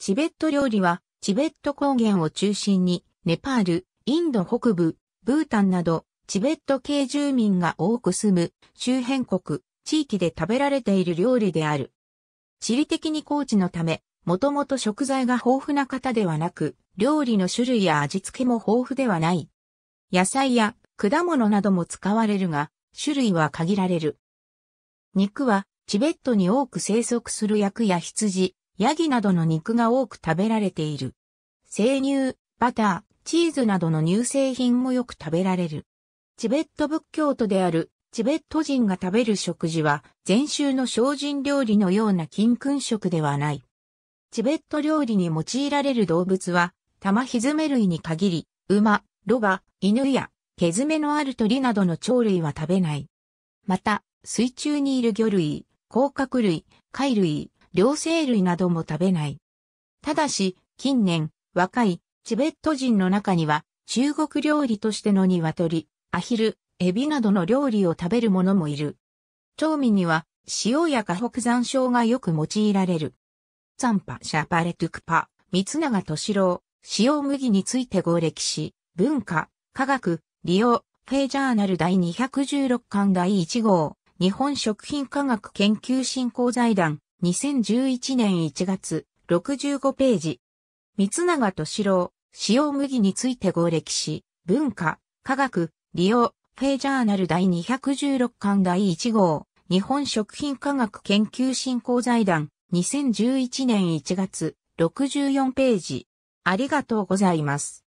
チベット料理は、チベット高原を中心に、ネパール、インド北部、ブータンなど、チベット系住民が多く住む周辺国、地域で食べられている料理である。地理的に高地のため、もともと食材が豊富な方ではなく、料理の種類や味付けも豊富ではない。野菜や果物なども使われるが、種類は限られる。肉は、チベットに多く生息する薬や羊、ヤギなどの肉が多く食べられている。生乳、バター、チーズなどの乳製品もよく食べられる。チベット仏教徒であるチベット人が食べる食事は禅宗の精進料理のような金勲食ではない。チベット料理に用いられる動物は、玉ひずめ類に限り、馬、ロバ、犬や、毛爪のある鳥などの鳥類は食べない。また、水中にいる魚類、甲殻類、貝類、両生類なども食べない。ただし、近年、若いチベット人の中には、中国料理としての鶏、アヒル、エビなどの料理を食べる者もいる。調味には、塩や河北山椒がよく用いられる。ザンパシャパレトゥクパ、三永敏郎、塩麦について合歴史、文化、科学、利用、フェイジャーナル第216巻第1号、日本食品科学研究振興財団、2011年1月、65ページ。三永敏郎、塩麦について合歴史、文化、科学、利用、フェイジャーナル第216巻第1号、日本食品科学研究振興財団、2011年1月、64ページ。ありがとうございます。